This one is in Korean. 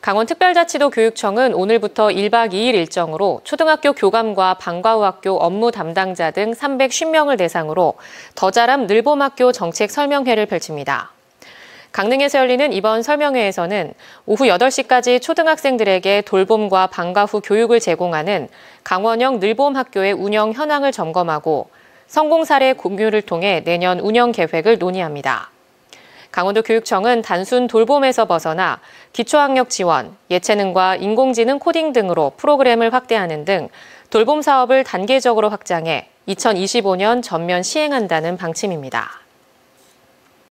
강원특별자치도 교육청은 오늘부터 1박 2일 일정으로 초등학교 교감과 방과후학교 업무 담당자 등3 1 0명을 대상으로 더 잘함 늘봄학교 정책 설명회를 펼칩니다. 강릉에서 열리는 이번 설명회에서는 오후 8시까지 초등학생들에게 돌봄과 방과 후 교육을 제공하는 강원형 늘봄학교의 운영 현황을 점검하고 성공 사례 공유를 통해 내년 운영 계획을 논의합니다. 강원도 교육청은 단순 돌봄에서 벗어나 기초학력 지원, 예체능과 인공지능 코딩 등으로 프로그램을 확대하는 등 돌봄 사업을 단계적으로 확장해 2025년 전면 시행한다는 방침입니다.